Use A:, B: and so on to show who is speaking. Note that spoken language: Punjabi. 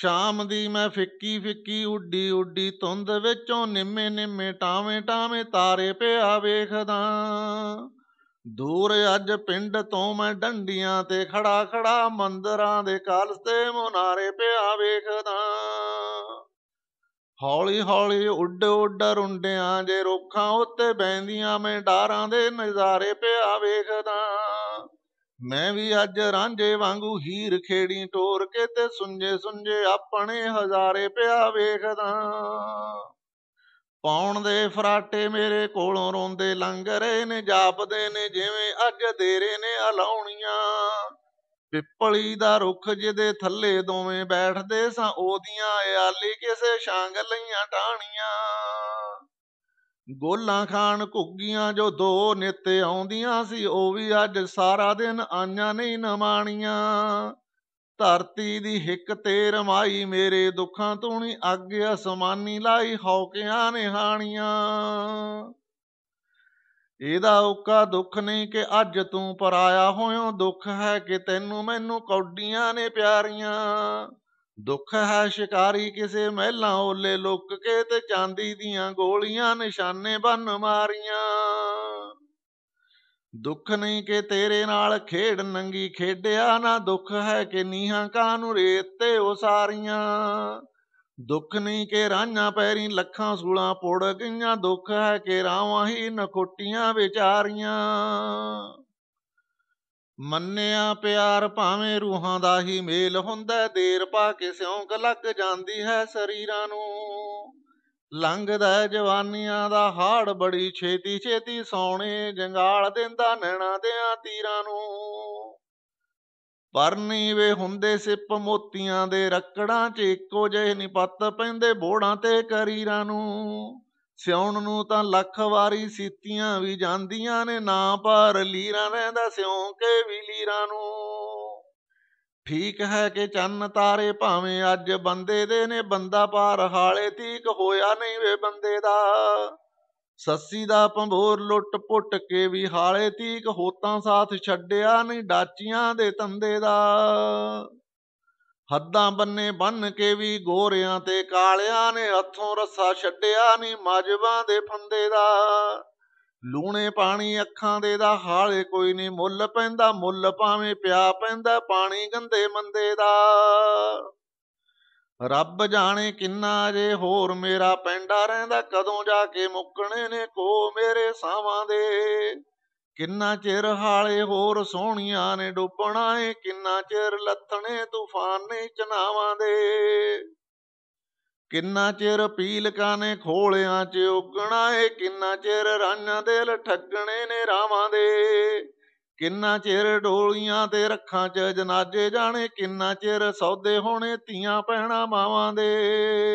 A: ਸ਼ਾਮ ਦੀ ਮੈਂ ਫਿੱਕੀ ਫਿੱਕੀ ਉੱਡੀ ਉੱਡੀ ਤੁੰਦ ਵਿੱਚੋਂ ਨਿੰਮੇ ਨਿੰਮੇ ਟਾਵੇਂ ਟਾਵੇਂ ਤਾਰੇ ਪਿਆ ਵੇਖਦਾ ਦੂਰ ਅੱਜ ਪਿੰਡ ਤੋਂ ਮੈਂ ਡੰਡੀਆਂ ਤੇ ਖੜਾ ਖੜਾ ਮੰਦਰਾਂ ਦੇ ਕਾਲਸਤੇ ਮੁਨਾਰੇ ਪਿਆ ਵੇਖਦਾ ਹੌਲੀ ਹੌਲੀ ਉੱਡ ਉੱਡ ਰੁੰਡਿਆਂ ਜੇ ਰੁੱਖਾਂ ਉੱਤੇ ਬੈੰਦੀਆਂ ਮੈਂ ਡਾਰਾਂ ਦੇ ਨਜ਼ਾਰੇ ਪਿਆ ਵੇਖਦਾ ਮੈਂ ਵੀ ਅੱਜ ਰਾਂਝੇ ਵਾਂਗੂ ਹੀਰ ਖੇੜੀ ਟੋਰ ਕੇ ਤੇ ਸੁੰਝੇ ਸੁੰਝੇ ਆਪਣੇ ਹਜ਼ਾਰੇ ਪਿਆ ਵੇਖਦਾ ਪਾਉਣ ਦੇ ਫਰਾਟੇ ਮੇਰੇ ਕੋਲੋਂ ਰੋਂਦੇ ਲੰਘ ਰਹੇ ਨੇ ਜਾਪਦੇ ਨੇ ਜਿਵੇਂ ਅੱਜ ਦੇਰੇ ਨੇ ਹਲਾਉਣੀਆਂ ਪਿੱਪਲੀ ਦਾ ਰੁੱਖ ਜਿਹਦੇ ਥੱਲੇ ਦੋਵੇਂ ਬੈਠਦੇ ਸਾਂ ਉਹਦੀਆਂ ਆਲੀ ਕਿਸੇ ਛਾਂਗ ਲਈਆਂ ਟਾਣੀਆਂ ਗੋਲਾਂ ਖਾਣ ਘੁੱਗੀਆਂ ਜੋ ਦੋ ਨਿਤ ਆਉਂਦੀਆਂ ਸੀ ਉਹ ਵੀ ਅੱਜ ਸਾਰਾ ਦਿਨ ਆਈਆਂ ਨਹੀਂ ਨਮਾਣੀਆਂ ਧਰਤੀ ਦੀ ਹਿੱਕ ਤੇ ਰਮਾਈ ਮੇਰੇ ਦੁੱਖਾਂ ਤੋਂ ਨਹੀਂ ਅੱਗ ਅਸਮਾਨੀ ਲਾਈ ਹੌਕਿਆਂ ਨੇ ਹਾਣੀਆਂ ਇਹਦਾ ਔਕਾ ਦੁੱਖ ਨਹੀਂ ਕਿ ਅੱਜ ਤੂੰ ਪਰਾਇਆ ਹੋਇਓ ਦੁੱਖ ਹੈ ਕਿ ਤੈਨੂੰ ਮੈਨੂੰ ਕੌਡੀਆਂ ਨੇ ਪਿਆਰੀਆਂ ਦੁੱਖ ਹੈ ਸ਼ਿਕਾਰੀ ਕਿਸੇ ਮਹਿਲਾ ਓਲੇ ਲੁੱਕ ਕੇ ਤੇ ਚਾਂਦੀ ਦੀਆਂ ਗੋਲੀਆਂ ਨਿਸ਼ਾਨੇ ਬੰਨ ਮਾਰੀਆਂ ਦੁੱਖ ਨਹੀਂ ਕਿ ਤੇਰੇ ਨਾਲ ਖੇਡ ਨੰਗੀ ਖੇਡਿਆ ਨਾ ਦੁੱਖ ਹੈ ਕਿ ਨੀਹਾਂ ਨੂੰ ਰੇਤ ਤੇ ਉਸਾਰੀਆਂ ਦੁੱਖ ਨਹੀਂ ਕਿ ਰਾਂਝਾਂ ਪੈਰੀ ਲੱਖਾਂ ਸੂਲਾਂ ਪੋੜ ਗਈਆਂ ਦੁੱਖ ਹੈ ਕਿ ਰਾਵਾਂ ਹੀ ਨਖੋਟੀਆਂ ਵਿਚਾਰੀਆਂ ਮੰਨਿਆ ਪਿਆਰ ਭਾਵੇਂ ਰੂਹਾਂ ਦਾ ਹੀ ਮੇਲ ਹੁੰਦਾ ਦੇਰ ਪਾ ਕੇ ਸਿਉਂਕ ਲੱਗ ਜਾਂਦੀ ਹੈ ਸਰੀਰਾਂ ਨੂੰ ਲੰਘਦਾ ਜਵਾਨੀਆਂ ਦਾ ਹਾੜ ਬੜੀ ਛੇਤੀ ਛੇਤੀ ਸੋਹਣੇ ਜੰਗਾਲ ਦਿੰਦਾ ਨੈਣਾ ਦਿਆਂ ਤੀਰਾਂ ਨੂੰ ਪਰਨੀ ਵੇ ਹੁੰਦੇ ਸਿੱਪ ਮੋਤੀਆਂ ਦੇ ਰੱਕੜਾਂ 'ਚ ਇੱਕੋ ਜਿਹੇ ਨਿਪੱਤ ਪੈਂਦੇ ਬੋੜਾਂ ਤੇ ਕਰੀਰਾਂ ਨੂੰ ਸਿਉਣ ਨੂੰ ਤਾਂ ਲੱਖ ਵਾਰੀ ਸੀਤੀਆਂ ਵੀ ਜਾਂਦੀਆਂ ਨੇ ਨਾ ਪਰ ਲੀਰਾਂ ਰਹਿੰਦਾ ਸਿਉਂ ਕੇ ਵੀ ਲੀਰਾਂ ਨੂੰ ਠੀਕ ਹੈ ਕਿ ਚੰਨ ਤਾਰੇ ਭਾਵੇਂ ਅੱਜ ਬੰਦੇ ਦੇ ਨੇ ਬੰਦਾ ਪਾਰ ਹਾਲੇ ਤੀਕ ਹੋਇਆ ਨਹੀਂ ਵੇ ਬੰਦੇ ਦਾ ਸੱਸੀ ਦਾ ਪੰਭੋਰ ਲੁੱਟ ਪੁੱਟ ਕੇ ਵੀ ਹਾਲੇ ਤੀਕ ਹੋਤਾਂ ਸਾਥ ਛੱਡਿਆ ਨਹੀਂ ਡਾਚੀਆਂ ਦੇ ਤੰਦੇ ਦਾ ਹੱਦਾਂ ਬੰਨੇ ਬੰਨ ਕੇ ਵੀ ਗੋਰਿਆਂ ਤੇ ਕਾਲਿਆਂ ਨੇ ਹੱਥੋਂ ਰੱਸਾ ਛੱਡਿਆ ਨਹੀਂ ਮਜਬਾਂ ਦੇ ਫੰਦੇ ਦਾ ਲੂਣੇ ਪਾਣੀ ਅੱਖਾਂ ਦੇ ਦਾ ਹਾਲੇ ਕੋਈ ਨਹੀਂ ਮੁੱਲ ਪੈਂਦਾ ਮੁੱਲ ਪਾਵੇਂ ਪਿਆ ਪੈਂਦਾ ਪਾਣੀ ਗੰਦੇ ਮੰਦੇ ਦਾ ਰੱਬ ਜਾਣੇ ਕਿੰਨਾ ਜੇ ਹੋਰ ਮੇਰਾ ਪੈਂਡਾ ਰਹਿੰਦਾ ਕਦੋਂ ਜਾ ਕੇ ਮੁੱਕਣੇ ਨੇ ਕੋ ਮੇਰੇ ਸਾਵਾਂ ਦੇ ਕਿੰਨਾ ਚਿਰ ਹਾਲੇ ਹੋਰ ਸੋਹਣੀਆਂ ਨੇ ਡੁੱਬਣਾ ਏ ਕਿੰਨਾ ਚਿਰ ਲੱਥਣੇ ਤੂਫਾਨ ਨੇ ਚਨਾਵਾਂ ਦੇ ਕਿੰਨਾ ਚਿਰ ਪੀਲਕਾਂ ਨੇ ਖੋਲਿਆਂ 'ਚ ਉਗਣਾ ਏ ਕਿੰਨਾ ਚਿਰ ਰਾਨਾਂ ਦੇ ਠੱਗਣੇ ਨੇ ਰਾਵਾਂ ਦੇ ਕਿੰਨਾ ਚਿਰ ਢੋਲੀਆਂ ਤੇ ਰੱਖਾਂ 'ਚ ਜਨਾਜੇ ਜਾਣੇ ਕਿੰਨਾ ਚਿਰ ਸੌਦੇ ਹੋਣੇ ਧੀਆਂ ਪਹਿਣਾ ਮਾਵਾਂ ਦੇ